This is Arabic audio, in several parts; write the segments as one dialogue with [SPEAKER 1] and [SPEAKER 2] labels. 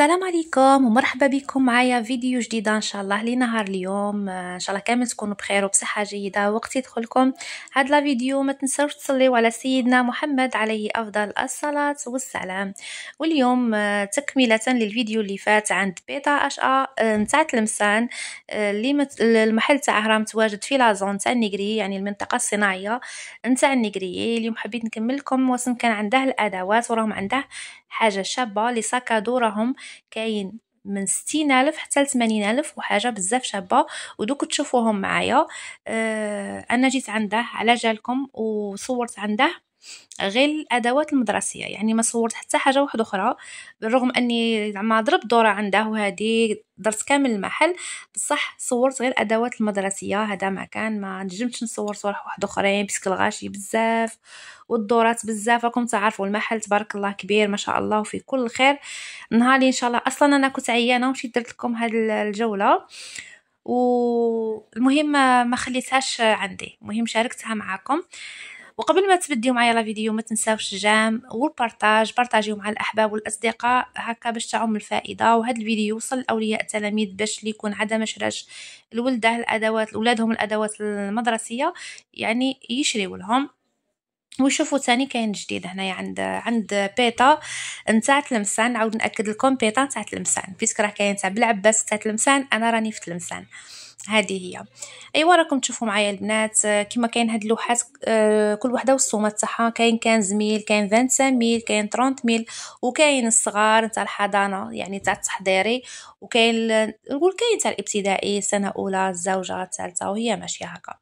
[SPEAKER 1] السلام عليكم ومرحبا بكم معايا فيديو جديد ان شاء الله لنهار اليوم آه، ان شاء الله كامل تكونوا بخير وبصحه جيده وقت يدخلكم هاد لا فيديو ما تنساوش تصليو على سيدنا محمد عليه افضل الصلاه والسلام واليوم آه، تكمله للفيديو اللي فات عند بيتا اش ا آه، نتاع تلمسان اللي مت... المحل تاعها راه متواجد في لازون تاع النيغري يعني المنطقه الصناعيه نتاع النيغري اليوم حبيت نكمل لكم وسم كان عنده الادوات وراهم عنده حاجه شابه لي ساكادو راهم كاين من ستين ألف حتى لثمانين ألف وحاجة بزاف شابة ودوك تشوفوهم معايا أه أنا جيت عنده على جالكم وصورت عنده غير الادوات المدرسيه يعني ما صورت حتى حاجه واحده اخرى بالرغم اني زعما ضربت دوره عنده وهذه درت كامل المحل بصح صورت غير الادوات المدرسيه هذا ما كان ما نجمتش نصور صور واحد اخرين بسك الغاشي بزاف والدورات بزاف راكم تعرفوا المحل تبارك الله كبير ما شاء الله وفي كل خير نهاري ان شاء الله اصلا انا كنت عيانه ومشيت درت لكم هاد الجوله والمهم ما خليتهاش عندي المهم شاركتها معاكم وقبل ما تبديو معايا لا فيديو ما تنساوش الجام والبارطاج بارطاجيو مع الاحباب والاصدقاء هكا باش تعم الفائده وهذا الفيديو يوصل لاولياء التلاميذ باش اللي يكون عدم ما شراش لولده الادوات لولادهم الادوات المدرسيه يعني يشريو لهم وشوفوا تاني كاين جديد هنايا عند عند بيتا نتاع تلمسان نعاود ناكد لكم بيتا نتاع تلمسان بيسك راه كاين تاع بلعباس تاع تلمسان انا راني في تلمسان هذه هي ايوا راكم تشوفوا معايا البنات آه، كما كاين هاد اللوحات آه، كل وحده والسومه تاعها كاين كان زميل كاين 25 ميل كاين 30 ميل وكاين الصغار تاع الحضانه يعني تاع التحضيري وكاين نقول كاين تاع الابتدائي سنه اولى الزوجه الثالثه وهي ماشيه هكا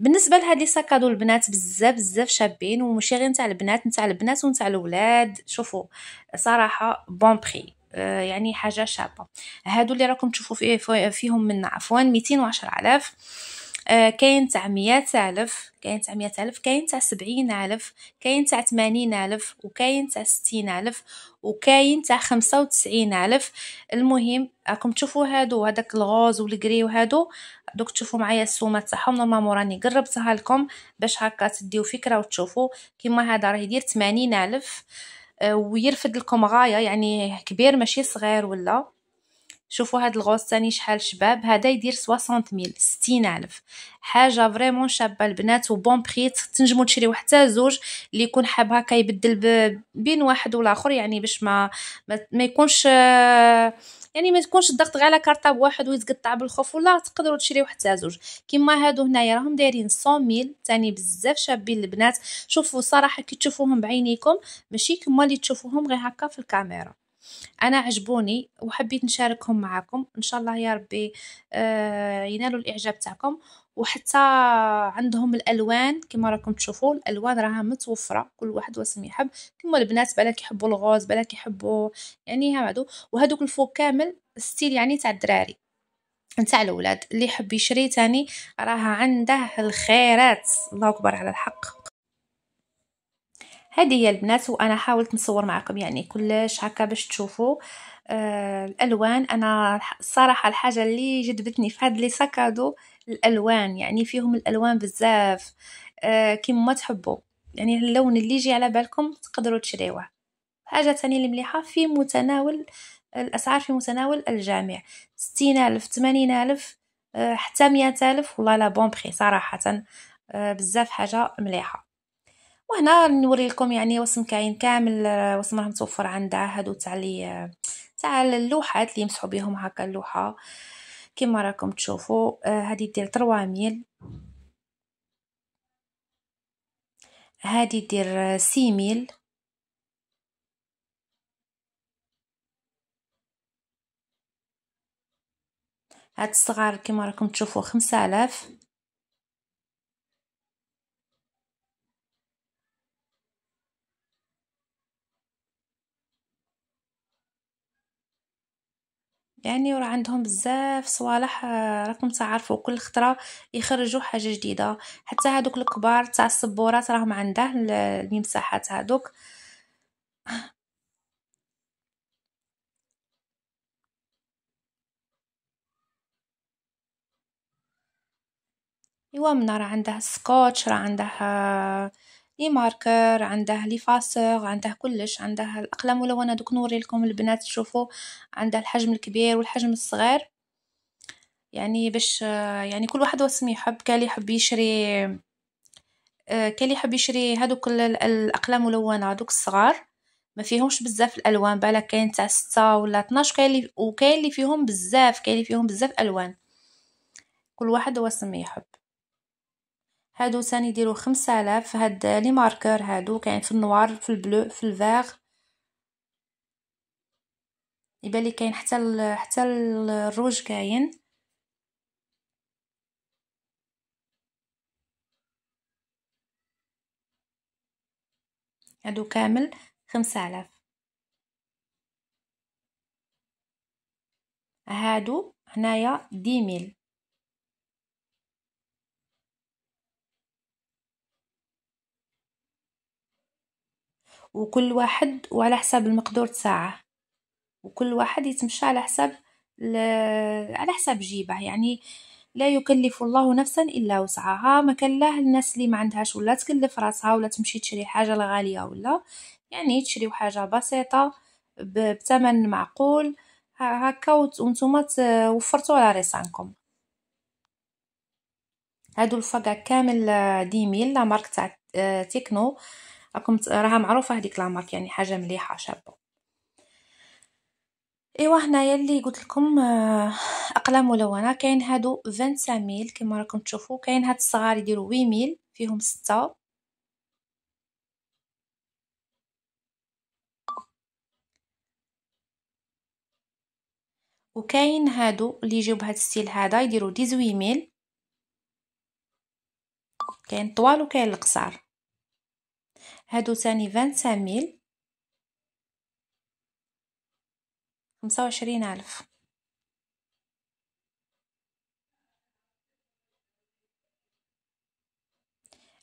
[SPEAKER 1] بالنسبه لهاد لي ساكادو البنات بزاف بزاف شابين وماشي غير نتاع البنات نتاع البنات ونتاع الولاد شوفوا صراحه بون بري آه، يعني حاجه شابه هادو اللي راكم تشوفوا فيه فيهم من عفوا 210 ألف آه، كاين تاع 100 ألف كاين تاع 100 ألف كاين تاع 70 ألف كاين تاع 80 ألف وكاين تاع 60 ألف وكاين تاع 95 ألف المهم راكم تشوفوا هادو هذاك الغوز والكري وهادو دوك تشوفوا معايا السومه تاعهم نورمالمون راني قربتها لكم باش هكا تديو فكره وتشوفوا كيما هذا راه يدير 80 ألف آه، ويرفد لكم غاية يعني كبير ماشي صغير ولا شوفوا هاد تاني شحال شباب هذا يدير 60 ميل 60 الف حاجه فريمون شابه البنات وبون بري تنجموا تشريو حتى زوج اللي يكون حاب هكا يبدل بين واحد والاخر يعني باش ما ما يكونش يعني ما تكونش الضغط غير على كارطاب واحد ويتقطع بالخوف ولا تقدروا تشريو حتى زوج كيما هادو هنايا راهم دايرين 100 ميل ثاني بزاف شابين البنات شوفوا صراحه كي تشوفوهم بعينيكم ماشي كما اللي تشوفوهم غير هكا في الكاميرا انا عجبوني وحبيت نشاركهم معكم ان شاء الله يا ربي آه، ينالوا الاعجاب تاعكم وحتى عندهم الالوان كما راكم تشوفوا الالوان راها متوفره كل واحد واسم يحب كما البنات بالك يحبوا الغوز بالك يحبوا يعني هادو وهذوك الفوق كامل ستيل يعني تاع الدراري نتاع الاولاد اللي يحب يشري تاني راها عنده الخيرات الله اكبر على الحق هذه هي البنات وانا حاولت نصور معكم يعني كلش هكا باش تشوفوا آه الالوان انا الصراحه الحاجه اللي جذبتني في هاد لي ساكادو الالوان يعني فيهم الالوان بزاف آه كيما تحبوا يعني اللون اللي يجي على بالكم تقدروا تشريوه حاجه ثانيه اللي مليحه في متناول الاسعار في متناول الجميع 60000 80000 آه حتى 100000 والله لا بون بري صراحه آه، بزاف حاجه مليحه وهنا نوري لكم يعني وسم كاين كامل آه، وسم راه متوفر عندها هادو تاع لي آه، تاع اللوحات اللي يمسحوا بهم هكا اللوحه كما راكم تشوفوا آه، هذه دير 3 ميل هذه دير 6 ميل هاد الصغار كما راكم تشوفوا 5000 يعني راه عندهم بزاف صوالح آه، راكم تعرفوا كل خطره يخرجوا حاجه جديده حتى هادوك الكبار تاع السبورات راهم عنده المساحات هادوك ايوا منا راه عنده سكوتش راه عنده لي ماركر عنده لي فاسور عنده كلش عنده الاقلام ملونه دوك نوري لكم البنات تشوفوا عنده الحجم الكبير والحجم الصغير يعني باش يعني كل واحد واسم يحب كالي يحب يشري آه، كالي يحب يشري هذوك الاقلام ملونه هذوك الصغار ما فيهمش بزاف الالوان بالك كاين تاع 6 ولا 12 كاين اللي وكاين اللي فيهم بزاف كاين اللي فيهم بزاف الوان كل واحد واسم يحب هادو ثاني يديرو 5000 هاد لي ماركر هادو كاين في النوار في البلو في الفيغ يبان لي كاين حتى ال حتى الروج كاين هادو كامل 5000 هادو هنايا 10000 وكل واحد وعلى حساب المقدور تاعه وكل واحد يتمشى على حساب على حساب جيبه يعني لا يكلف الله نفسا الا وسعها ما كان له الناس اللي ما عندهاش ولا تكلف راسها ولا تمشي تشري حاجه غاليه ولا يعني تشريو حاجه بسيطه بثمن معقول هكا وانتم وفرتوا على رسانكم هادو الفقع كامل ديميل لا مارك تاع آه، تيكنو راكم راها معروفه هذيك لامارك يعني حاجه مليحه شابه ايوا هنايا اللي قلت لكم آه، اقلام ملونه كاين هادو 25 ميل كما راكم تشوفوا كاين هاد الصغار يديروا 8 ميل فيهم 6 وكاين هادو اللي يجيو بهذا الستيل هذا يديروا 18 ميل كاين طوال وكاين القصار هادو تاني فانتسان ميل خمسة وعشرين ألف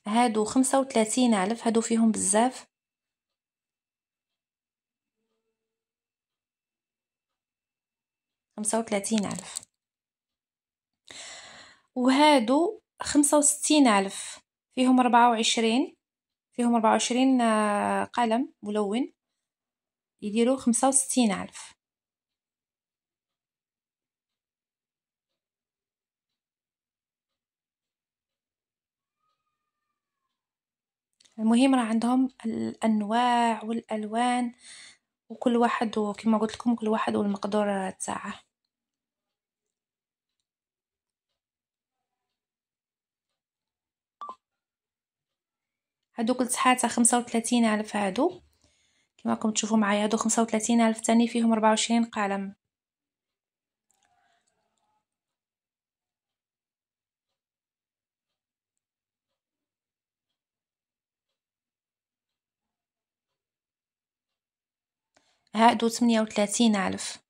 [SPEAKER 1] هادو خمسة وثلاثين ألف هادو فيهم بزاف خمسة وثلاثين ألف وهادو خمسة وستين ألف فيهم ربعة وعشرين فيهم 24 وعشرين آه، قلم ملون يديرو 65 وستين ألف المهم راه عندهم الأنواع والألوان وكل واحد وكما قلت لكم كل واحد والمقدور تاعه هادو لتحاتا خمسة وثلاثين ألف هادو كما راكم تشوفوا معايا هادو خمسة وثلاثين ألف تاني فيهم ربعة وعشرين قلم هادو ثمانية ألف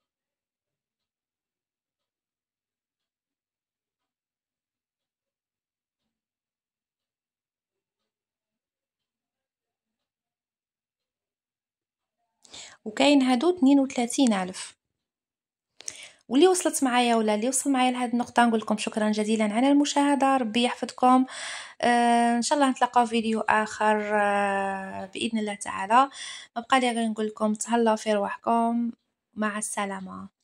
[SPEAKER 1] وكاين هادو 32 الف واللي وصلت معايا ولا اللي وصل معايا لهاد النقطه نقول لكم شكرا جزيلا على المشاهده ربي يحفظكم آه ان شاء الله نتلاقاو في فيديو اخر آه باذن الله تعالى ما بقى لي غير نقول لكم تهلاو في رواحكم مع السلامه